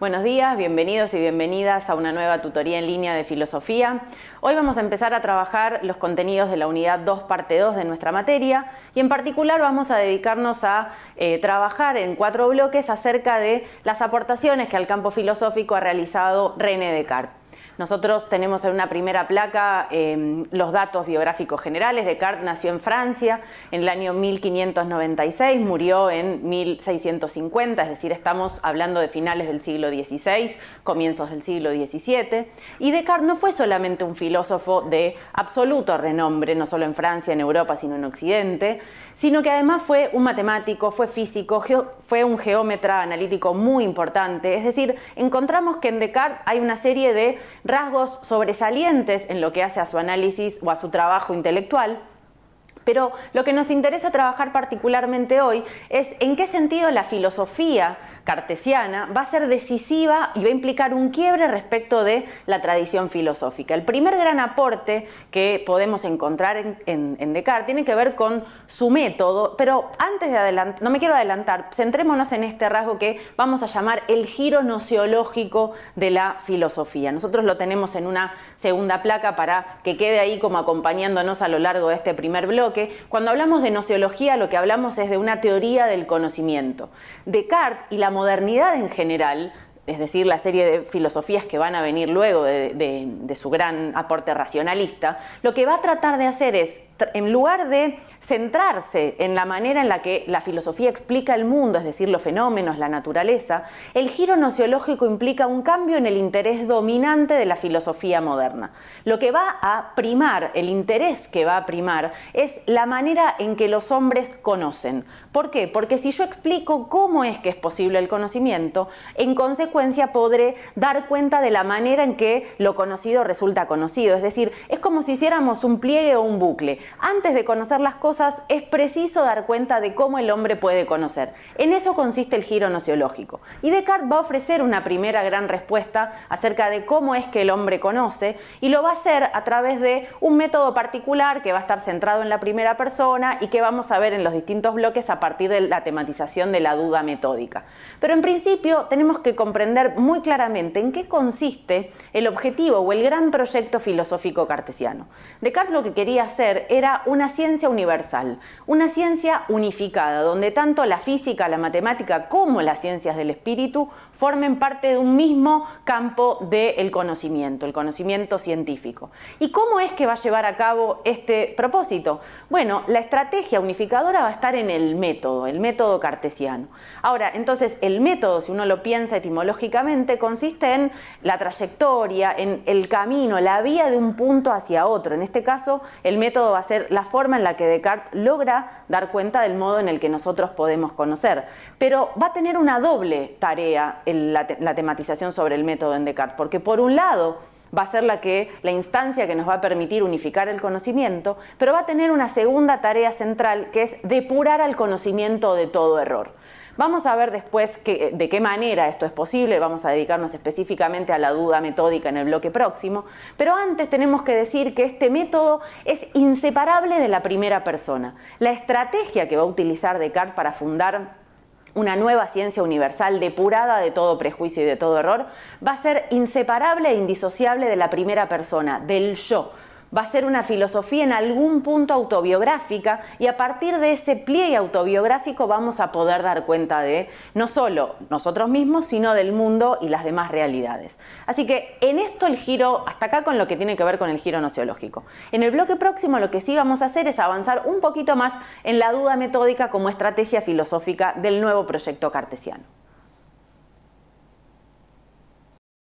Buenos días, bienvenidos y bienvenidas a una nueva tutoría en línea de filosofía. Hoy vamos a empezar a trabajar los contenidos de la unidad 2 parte 2 de nuestra materia y en particular vamos a dedicarnos a eh, trabajar en cuatro bloques acerca de las aportaciones que al campo filosófico ha realizado René Descartes. Nosotros tenemos en una primera placa em, los datos biográficos generales. Descartes nació en Francia en el año 1596, murió en 1650, es decir, estamos hablando de finales del siglo XVI, comienzos del siglo XVII. Y Descartes no fue solamente un filósofo de absoluto renombre, no solo en Francia, en Europa, sino en Occidente, sino que además fue un matemático, fue físico, fue un geómetra analítico muy importante. Es decir, encontramos que en Descartes hay una serie de rasgos sobresalientes en lo que hace a su análisis o a su trabajo intelectual, pero lo que nos interesa trabajar particularmente hoy es en qué sentido la filosofía cartesiana va a ser decisiva y va a implicar un quiebre respecto de la tradición filosófica. El primer gran aporte que podemos encontrar en, Descartes tiene que ver con su método, pero antes de adelantar, no me quiero adelantar, centrémonos en este rasgo que vamos a llamar el giro nociológico de la filosofía. Nosotros lo tenemos en una segunda placa para que quede ahí como acompañándonos a lo largo de este primer bloque cuando hablamos de nociología lo que hablamos es de una teoría del conocimiento. Descartes y la modernidad en general es decir, la serie de filosofías que van a venir luego de, su gran aporte racionalista, lo que va a tratar de hacer es en lugar de centrarse en la manera en la que la filosofía explica el mundo, es decir, los fenómenos, la naturaleza, el giro nociológico implica un cambio en el interés dominante de la filosofía moderna. Lo que va a primar, el interés que va a primar, es la manera en que los hombres conocen. ¿Por qué? Porque si yo explico cómo es que es posible el conocimiento, en consecuencia podré dar cuenta de la manera en que lo conocido resulta conocido. Es decir, es como si hiciéramos un pliegue o un bucle. Antes de conocer las cosas es preciso dar cuenta de cómo el hombre puede conocer. En eso consiste el giro nociológico. Y Descartes va a ofrecer una primera gran respuesta acerca de cómo es que el hombre conoce y lo va a hacer a través de un método particular que va a estar centrado en la primera persona y que vamos a ver en los distintos bloques a partir de la tematización de la duda metódica. Pero en principio tenemos que comprender muy claramente en qué consiste el objetivo o el gran proyecto filosófico cartesiano. Descartes lo que quería hacer era era una ciencia universal, una ciencia unificada, donde tanto la física, la matemática como las ciencias del espíritu formen parte de un mismo campo del conocimiento, el conocimiento científico. ¿Y cómo es que va a llevar a cabo este propósito? Bueno, la estrategia unificadora va a estar en el método, el método cartesiano. Ahora, entonces, el método, si uno lo piensa etimológicamente, consiste en la trayectoria, en el camino, la vía de un punto hacia otro. En este caso, el método va a ser la forma en la que Descartes logra dar cuenta del modo en el que nosotros podemos conocer. Pero va a tener una doble tarea la tematización sobre el método en Descartes, porque por un lado, va a ser la, que, la instancia que nos va a permitir unificar el conocimiento, pero va a tener una segunda tarea central que es depurar al conocimiento de todo error. Vamos a ver después de qué manera esto es posible, vamos a dedicarnos específicamente a la duda metódica en el bloque próximo, pero antes tenemos que decir que este método es inseparable de la primera persona. La estrategia que va a utilizar Descartes para fundar una nueva ciencia universal depurada de todo prejuicio y de todo error, va a ser inseparable e indisociable de la primera persona, del yo, va a ser una filosofía en algún punto autobiográfica y a partir de ese pliegue autobiográfico vamos a poder dar cuenta de no solo nosotros mismos, sino del mundo y las demás realidades. Así que en esto el giro, hasta acá con lo que tiene que ver con el giro nociológico. En el bloque próximo lo que sí vamos a hacer es avanzar un poquito más en la duda metódica como estrategia filosófica del nuevo proyecto cartesiano.